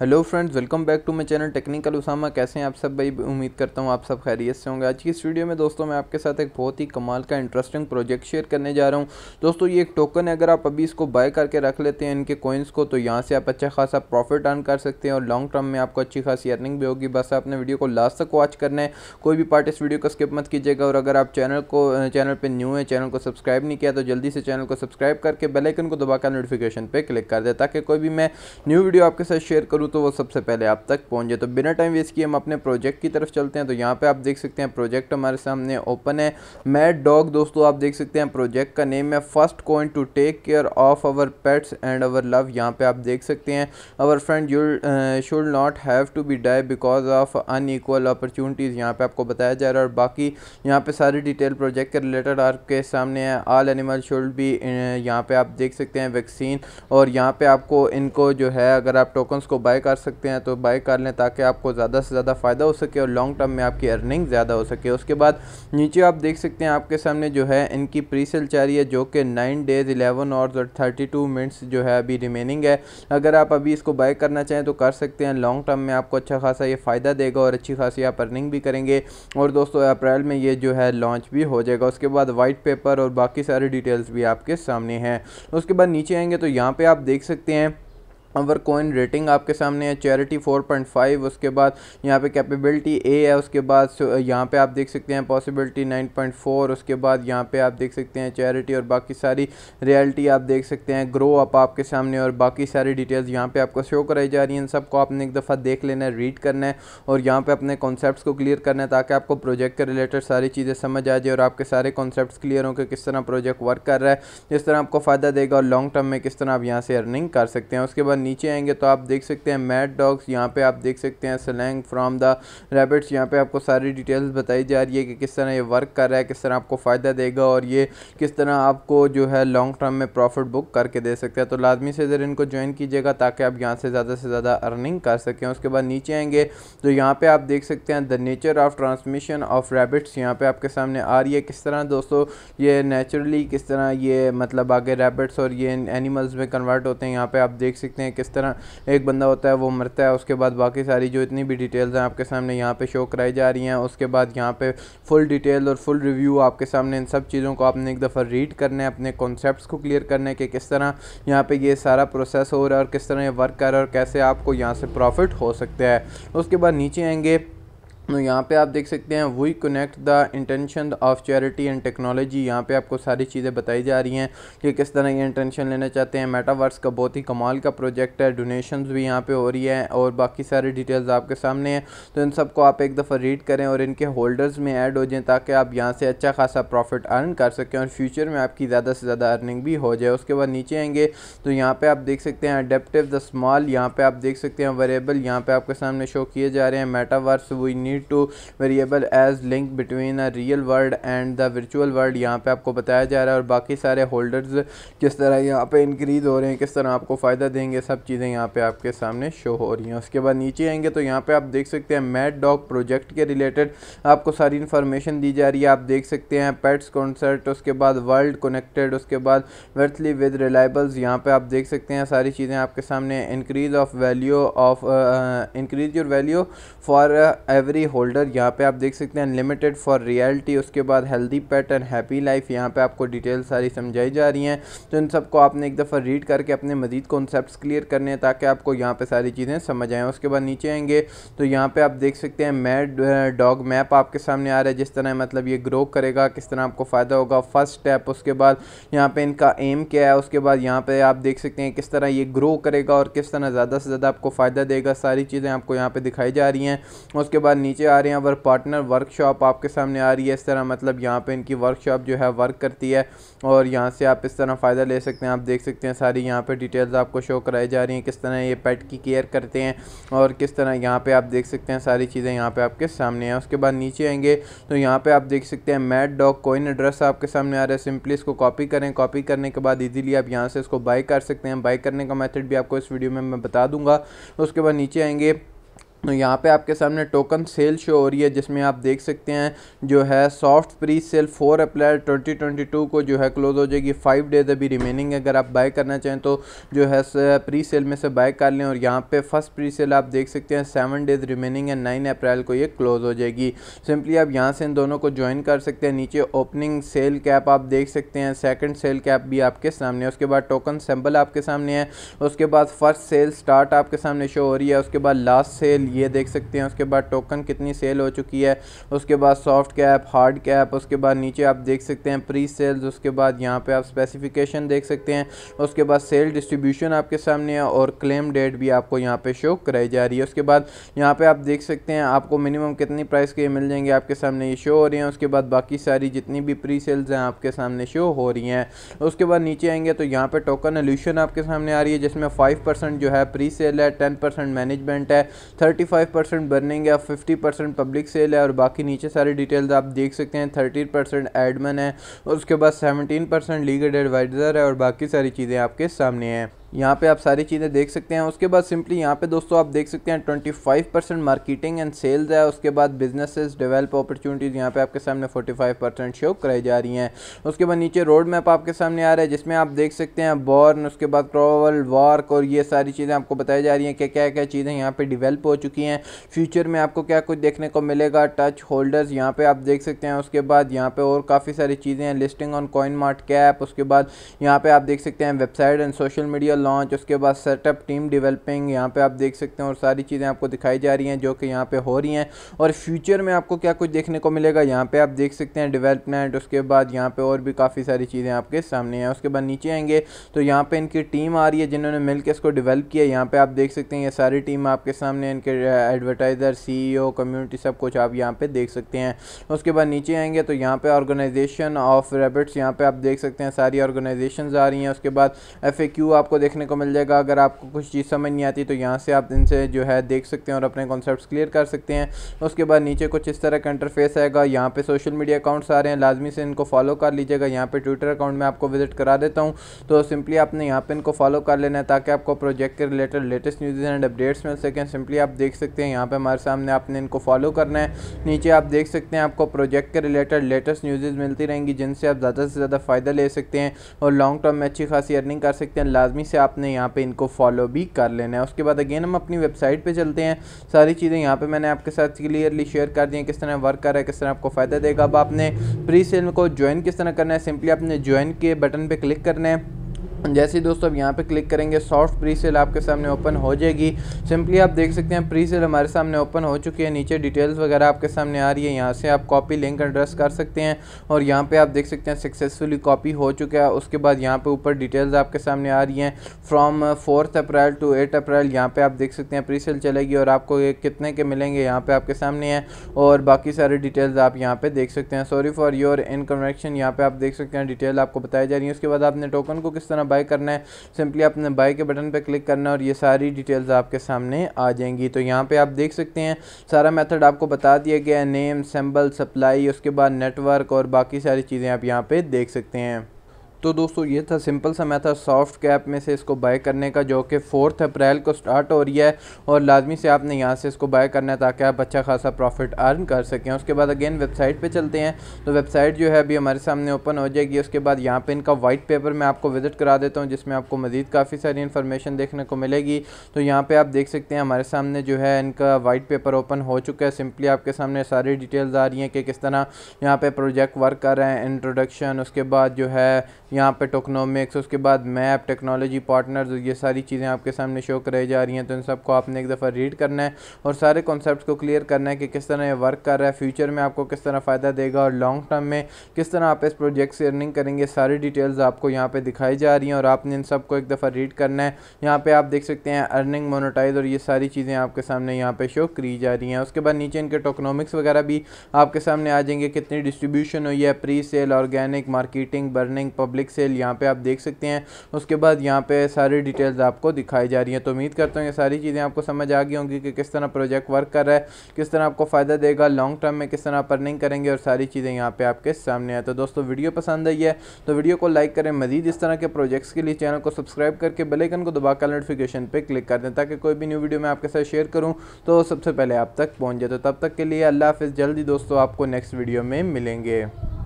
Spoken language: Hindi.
hello friends welcome back to my channel technical Usama कैसे हैं आप सब भाई उम्मीद करता हूं आप सब खैरियत से होंगे आज की इस वीडियो में दोस्तों मैं आपके साथ एक बहुत ही कमाल का इंटरेस्टिंग प्रोजेक्ट शेयर करने जा रहा हूं दोस्तों ये एक टोकन है अगर आप अभी इसको बाय करके रख लेते हैं इनके कोइंस को तो यहाँ से आप अच्छा खासा प्रॉफिट अर्न कर सकते हैं और लॉन्ग टर्म में आपको अच्छी खासी अर्निंग भी होगी बस आपने वीडियो को लास्ट तक वॉच करना है कोई भी पार्ट इस वीडियो को स्किप मत कीजिएगा और अगर आप चैनल को चैनल पर न्यू है चैनल को सब्सक्राइब नहीं किया तो जल्दी से चैनल को सब्सक्राइब करके बेलाइकन को दबाकर नोटिफिकेशन पर क्लिक कर दे ताकि कोई भी मैं न्यू वीडियो आपके साथ शेयर करूँ करूँ तो वो सबसे पहले आप तक पहुँच जाए तो बिना टाइम वेस्ट किए हम अपने प्रोजेक्ट की तरफ चलते हैं तो यहाँ पर आप देख सकते हैं प्रोजेक्ट हमारे सामने ओपन है मैड डॉग दोस्तों आप देख सकते हैं प्रोजेक्ट का नेम है first coin to take care of our pets and our love यहाँ पर आप देख सकते हैं our friend you should not have to be die because of un unequal opportunities यहाँ पर आपको बताया जा रहा है और बाकी यहाँ पर सारी डिटेल प्रोजेक्ट के रिलेटेड आपके सामने है ऑल एनिमल शुड भी यहाँ पर आप देख सकते हैं वैक्सीन और यहाँ पर आपको इनको जो है अगर आप टोकन्स को बाय बाय कर सकते हैं तो बाय कर लें ताकि आपको ज़्यादा से ज़्यादा फ़ायदा हो सके और लॉन्ग टर्म में आपकी अर्निंग ज़्यादा हो सके उसके बाद नीचे आप देख सकते हैं आपके सामने जो है इनकी प्री सेल जा रही है जो कि नाइन डेज इलेवन आवर्स और थर्टी टू मिनट्स जो है अभी रिमेनिंग है अगर आप अभी इसको बाय करना चाहें तो कर सकते हैं लॉन्ग टर्म में आपको अच्छा खासा ये फ़ायदा देगा और अच्छी खासी आप अर्निंग भी करेंगे और दोस्तों अप्रैल में ये जो है लॉन्च भी हो जाएगा उसके बाद वाइट पेपर और बाकी सारी डिटेल्स भी आपके सामने हैं उसके बाद नीचे आएंगे तो यहाँ पर आप देख सकते हैं अवर कोइन रेटिंग आपके सामने है चैरिटी 4.5 उसके बाद यहाँ पे कैपेबिलिटी ए है उसके बाद यहाँ पे आप देख सकते हैं पॉसिबिलिटी 9.4 उसके बाद यहाँ पे आप देख सकते हैं चैरिटी और बाकी सारी रियलिटी आप देख सकते हैं ग्रो अप आपके सामने और बाकी सारी डिटेल्स यहाँ पे आपको शो कराई जा रही हैं इन सबको आपने एक दफ़ा देख लेना है रीड करना है और यहाँ पर अपने कॉन्सेप्ट को क्लियर करना है ताकि आपको प्रोजेक्ट के रिलेटेड सारी चीज़ें समझ आ जाए और आपके सारे कॉन्सेप्ट क्लियर हों कि किस तरह प्रोजेक्ट वर्क कर रहा है किस तरह आपको फ़ायदा देगा और लॉन्ग टर्म में किस तरह आप यहाँ से अर्निंग कर सकते हैं उसके बाद नीचे आएंगे तो आप देख सकते हैं मैट डॉग्स यहाँ पे आप देख सकते हैं स्लैंग फ्राम द रैबिट्स यहाँ पे आपको सारी डिटेल्स बताई जा रही है कि किस तरह ये वर्क कर रहा है किस तरह आपको फ़ायदा देगा और ये किस तरह आपको जो है लॉन्ग टर्म में प्रॉफिट बुक करके दे सकते हैं तो लाजमी से ज़र इनको ज्वाइन कीजिएगा ताकि आप यहाँ से ज़्यादा से ज़्यादा अर्निंग कर सकें उसके बाद नीचे आएंगे तो यहाँ पर आप देख सकते हैं the nature of transmission of rabbits यहाँ पर आपके सामने आ रही है किस तरह दोस्तों ये नेचुरली किस तरह ये मतलब आगे रैबिट्स और ये एनिमल्स में कन्वर्ट होते हैं यहाँ पे आप देख सकते हैं किस तरह एक बंदा होता है वो मरता है उसके बाद बाकी सारी जो इतनी भी डिटेल्स हैं आपके सामने यहाँ पे शो कराई जा रही हैं उसके बाद यहाँ पे फुल डिटेल और फुल रिव्यू आपके सामने इन सब चीज़ों को आपने एक दफ़ा रीड करना है अपने कॉन्सेप्ट को क्लियर करना है कि किस तरह यहाँ पर ये सारा प्रोसेस हो रहा है और किस तरह ये वर्क कर रहा है और कैसे आपको यहाँ से प्रॉफिट हो सकता है उसके बाद नीचे आएंगे तो यहाँ पे आप देख सकते हैं we connect the intention of charity and technology यहाँ पे आपको सारी चीज़ें बताई जा रही हैं कि किस तरह ये इंटेंशन लेना चाहते हैं मेटावर्स का बहुत ही कमाल का प्रोजेक्ट है डोनेशंस भी यहाँ पे हो रही है और बाकी सारी डिटेल्स आपके सामने हैं तो इन सबको आप एक दफ़ा रीड करें और इनके होल्डर्स में ऐड हो जाएँ ताकि आप यहाँ से अच्छा खासा प्रॉफिट अर्न कर सकें और फ्यूचर में आपकी ज़्यादा से ज़्यादा अर्निंग भी हो जाए उसके बाद नीचे आएंगे तो यहाँ पर आप देख सकते हैं अडेप्टिव द स्मॉल यहाँ पर आप देख सकते हैं वेरेबल यहाँ पर आपके सामने शो किए जा रहे हैं metaverse we need to variable as link between a real world and the virtual world यहाँ पे आपको बताया जा रहा है और बाकी सारे होल्डर्स किस तरह यहाँ पे इंक्रीज़ हो रहे हैं किस तरह आपको फ़ायदा देंगे सब चीज़ें यहाँ पे आपके सामने शो हो रही हैं उसके बाद नीचे आएंगे तो यहाँ पे आप देख सकते हैं मैट डॉग प्रोजेक्ट के रिलेटेड आपको सारी इन्फॉर्मेशन दी जा रही है आप देख सकते हैं पेट्स कॉन्सर्ट उसके बाद वर्ल्ड कनेक्टेड उसके बाद वर्थली विद रिलायबल्स यहाँ पर आप देख सकते हैं सारी चीज़ें आपके सामने increase of value of increase your value for every reality holder यहाँ पे आप देख सकते हैं अनलिमिटेड फॉर रियलिटी उसके बाद healthy pet and happy life यहाँ पे आपको डिटेल सारी समझाई जा रही हैं तो इन सबको आपने एक दफ़ा रीड करके अपने मजीद कॉन्सेप्ट क्लियर करने हैं ताकि आपको यहाँ पर सारी चीज़ें समझ आएँ उसके बाद नीचे आएंगे तो यहाँ पर आप देख सकते हैं मैड डॉग मैप आपके सामने आ रहा है जिस तरह मतलब ये ग्रो करेगा किस तरह आपको फ़ायदा होगा फर्स्ट स्टेप उसके बाद यहाँ पर इनका एम क्या है उसके बाद यहाँ पर आप देख सकते हैं किस तरह ये ग्रो करेगा और किस तरह ज़्यादा से ज़्यादा आपको फ़ायदा देगा सारी चीज़ें आपको यहाँ पे दिखाई जा रही हैं उसके बाद नीचे नीचे आ रहे हैं अवर पार्टनर वर्कशॉप आपके सामने आ रही है इस तरह मतलब यहाँ पे इनकी वर्कशॉप जो है वर्क करती है और यहाँ से आप इस तरह फ़ायदा ले सकते हैं आप देख सकते हैं सारी यहाँ पे डिटेल्स आपको शो कराई जा रही हैं किस तरह ये पेट की केयर करते हैं और किस तरह यहाँ पर आप देख सकते हैं सारी चीज़ें यहाँ पर आपके सामने हैं उसके बाद नीचे आएंगे तो यहाँ पर आप देख सकते हैं मैट डॉग कोइन एड्रेस आपके सामने आ रहा है सिंपली इसको कॉपी करें कॉपी करने के बाद ईजिली आप यहाँ से इसको बाई कर सकते हैं बाई करने का मैथड भी आपको इस वीडियो में मैं बता दूंगा उसके बाद नीचे आएंगे तो यहाँ पे आपके सामने टोकन सेल शो हो रही है जिसमें आप देख सकते हैं जो है soft pre sale four April 2022 को जो है क्लोज़ हो जाएगी फाइव डेज अभी रिमेनिंग है अगर आप बाय करना चाहें तो जो है प्री सेल में से बाय कर लें और यहाँ पे फर्स्ट प्री सेल आप देख सकते हैं सेवन डेज रिमेनिंग है नाइन अप्रैल को ये क्लोज़ हो जाएगी सिंपली आप यहाँ से इन दोनों को ज्वाइन कर सकते हैं नीचे ओपनिंग सेल कैप आप देख सकते हैं सेकेंड सेल कैप भी आपके सामने है उसके बाद टोकन सैम्पल आपके सामने है उसके बाद फर्स्ट सेल स्टार्ट आपके सामने शो हो रही है उसके बाद लास्ट सेल ये देख सकते हैं उसके बाद टोकन कितनी सेल हो चुकी है उसके बाद सॉफ्ट कैप हार्ड कैप उसके बाद नीचे आप देख सकते हैं प्री सेल्स उसके बाद यहाँ पे आप स्पेसिफिकेशन देख सकते हैं उसके बाद सेल डिस्ट्रीब्यूशन आपके सामने है और क्लेम डेट भी आपको यहाँ पे शो कराई जा रही है उसके बाद यहाँ पे आप देख सकते हैं आपको मिनिमम कितनी प्राइस के मिल जाएंगे आपके सामने ये शो हो रही हैं उसके बाद बाकी सारी जितनी भी प्री सेल्स हैं आपके सामने शो हो रही हैं उसके बाद नीचे आएंगे तो यहाँ पर टोकन एल्यूशन आपके सामने आ रही है जिसमें फाइव जो है प्री सेल है टेन मैनेजमेंट है थर्टी 35 परसेंट बर्निंग है फिफ्टी 50 परसेंट पब्लिक सेल है और बाकी नीचे सारी डिटेल्स आप देख सकते हैं 13 परसेंट एडमन है और उसके बाद 17 परसेंट लीगल एडवाइज़र है और बाकी सारी चीज़ें आपके सामने हैं यहाँ पे आप सारी चीज़ें देख सकते हैं उसके बाद सिंपली यहाँ पे दोस्तों आप देख सकते हैं 25 परसेंट मार्केटिंग एंड सेल्स है उसके बाद बिजनेसेस डेवलप अपॉर्चुनिटीज़ यहाँ पे आपके सामने 45 परसेंट शो कराई जा रही हैं उसके बाद नीचे रोड मैप आपके सामने आ रहा है जिसमें आप देख सकते हैं बॉर्न उसके बाद क्रॉवल वार्क और ये सारी चीज़ें आपको बताई जा रही हैं कि क्या क्या चीज़ें यहाँ पर डिवेल्प हो चुकी हैं फ्यूचर में आपको क्या कुछ देखने को मिलेगा टच होल्डर्स यहाँ पर आप देख सकते हैं उसके बाद यहाँ पर और काफ़ी सारी चीज़ें हैं listing on CoinMarketCap उसके बाद यहाँ पर आप देख सकते हैं website and social media launch उसके बाद सेटअप टीम डेवलपिंग यहाँ पे आप देख सकते हैं और सारी चीज़ें आपको दिखाई जा रही हैं जो कि यहाँ पे हो रही हैं और फ्यूचर में आपको क्या कुछ देखने को मिलेगा यहाँ पे आप देख सकते हैं डेवलपमेंट उसके बाद यहाँ पे और भी काफ़ी सारी चीज़ें आपके सामने हैं उसके बाद नीचे आएंगे तो यहाँ पर इनकी टीम आ रही है जिन्होंने मिल इसको डिवेल्प किया यहाँ पर आप देख सकते हैं ये सारी टीम आपके सामने इनके एडवर्टाइज़र सी कम्युनिटी सब कुछ आप यहाँ पर देख सकते हैं उसके बाद नीचे आएंगे तो यहाँ पर ऑर्गेनाइजेशन ऑफ रेबिट्स यहाँ पर आप देख सकते हैं सारी ऑर्गेनाइजेशन आ रही हैं उसके बाद एफ आपको देख देखने को मिल जाएगा अगर आपको कुछ चीज़ समझ नहीं आती तो यहाँ से आप इनसे जो है देख सकते हैं और अपने कॉन्सेप्ट क्लियर कर सकते हैं उसके बाद नीचे कुछ इस तरह का इंटरफेस आएगा यहाँ पर सोशल मीडिया अकाउंट्स आ रहे हैं लाजमी से इनको फॉलो कर लीजिएगा यहाँ पर ट्विटर अकाउंट में आपको विजिट करा देता हूँ तो सिंपली आपने यहाँ पर इनको फॉलो कर लेना है ताकि आपको प्रोजेक्ट के related latest news and updates मिल सकें सिंपली आप देख सकते हैं यहाँ पर हमारे सामने आपने इनको फॉलो करना है नीचे आप देख सकते हैं आपको प्रोजेक्ट के रिलेटेड लेटेस्ट न्यूज़ मिलती रहेंगी जिनसे आप ज़्यादा से ज़्यादा फ़ायदा ले सकते हैं और लॉन्ग टर्म में अच्छी खासी अर्निंग कर सकते हैं लाजमी से आपने यहाँ पे इनको फॉलो भी कर लेना है उसके बाद अगेन हम अपनी वेबसाइट पे चलते हैं सारी चीज़ें यहाँ पे मैंने आपके साथ क्लियरली शेयर कर दी हैं किस तरह वर्क कर रहा है किस तरह आपको फ़ायदा देगा अब आपने प्री सेल को ज्वाइन किस तरह करना है सिंपली आपने ज्वाइन के बटन पर क्लिक करना है जैसे ही दोस्तों अब यहाँ पे क्लिक करेंगे सॉफ्ट प्री सेल आपके सामने ओपन हो जाएगी सिंपली आप देख सकते हैं प्री सेल हमारे सामने ओपन हो चुकी है नीचे डिटेल्स वगैरह आपके सामने आ रही है यहाँ से आप कॉपी लिंक एड्रेस कर सकते हैं और यहाँ पे आप देख सकते हैं सक्सेसफुली कॉपी हो चुका है उसके बाद यहाँ पे ऊपर डिटेल्स आपके सामने आ रही हैं from fourth April to eight April यहाँ पर आप देख सकते हैं प्री सेल चलेगी और आपको ये कितने के मिलेंगे यहाँ पर आपके सामने हैं और बाकी सारे डिटेल्स आप यहाँ पर देख सकते हैं सॉरी फॉर योर इनकनेक्शन यहाँ पर आप देख सकते हैं डिटेल आपको बताई जा रही है उसके बाद आपने टोकन को किस तरह बाय करना है सिंपली आपने बाय के बटन पर क्लिक करना है और ये सारी डिटेल्स आपके सामने आ जाएंगी तो यहाँ पर आप देख सकते हैं सारा मेथड आपको बता दिया गया है नेम सैम्बल सप्लाई उसके बाद नेटवर्क और बाकी सारी चीज़ें आप यहाँ पर देख सकते हैं तो दोस्तों ये था सिंपल सा था सॉफ्ट कैप में से इसको बाय करने का जो कि फोर्थ अप्रैल को स्टार्ट हो रही है और लाजमी से आपने यहाँ से इसको बाय करना है ताकि आप अच्छा खासा प्रॉफिट अर्न कर सकें उसके बाद अगेन वेबसाइट पर चलते हैं तो वेबसाइट जो है अभी हमारे सामने ओपन हो जाएगी उसके बाद यहाँ पर इनका वाइट पेपर मैं आपको विजिट करा देता हूँ जिसमें आपको मज़ीद काफ़ी सारी इन्फॉर्मेशन देखने को मिलेगी तो यहाँ पर आप देख सकते हैं हमारे सामने जो है इनका वाइट पेपर ओपन हो चुका है सिंपली आपके सामने सारी डिटेल्स आ रही हैं कि किस तरह यहाँ पे प्रोजेक्ट वर्क कर रहे हैं इंट्रोडक्शन उसके बाद जो है यहाँ पे टोकनोमिक्स उसके बाद मैप टेक्नोलॉजी पार्टनर्स ये सारी चीज़ें आपके सामने शो कराई जा रही हैं तो इन सबको आपने एक दफ़ा रीड करना है और सारे कॉन्सेप्ट को क्लियर करना है कि किस तरह ये वर्क कर रहा है फ्यूचर में आपको किस तरह फ़ायदा देगा और लॉन्ग टर्म में किस तरह आप इस प्रोजेक्ट से अर्निंग करेंगे सारी डिटेल्स आपको यहाँ पर दिखाई जा रही हैं और आपने इन सबको एक दफ़ा रीड करना है यहाँ पर आप देख सकते हैं अर्निंग मोनोटाइज और ये सारी चीज़ें आपके सामने यहाँ पर शो करी जा रही हैं उसके बाद नीचे इनके टोकनोमिक्स वगैरह भी आपके सामने आ जाएंगे कितनी डिस्ट्रीब्यूशन हुई है pre sale organic marketing burning public direct sale यहाँ पे आप देख सकते हैं उसके बाद यहाँ पे सारी डिटेल्स आपको दिखाई जा रही हैं तो उम्मीद करता हूँ ये सारी चीज़ें आपको समझ आ गई होंगी कि किस तरह प्रोजेक्ट वर्क कर रहा है किस तरह आपको फ़ायदा देगा लॉन्ग टर्म में किस तरह आप अर्निंग करेंगे और सारी चीज़ें यहाँ पर आपके सामने आए तो दोस्तों वीडियो पसंद आई है तो वीडियो को लाइक करें मजीद इस तरह के प्रोजेक्ट्स के लिए चैनल को सब्सक्राइब करके बेलेकन को दबाकर नोटिफिकेशन पर क्लिक कर दें ताकि कोई भी न्यू वीडियो मैं आपके साथ शेयर करूँ तो सबसे पहले आप तक पहुँच जाए तो तब तक के लिए अल्लाह हाफ जल्दी दोस्तों आपको नेक्स्ट वीडियो में मिलेंगे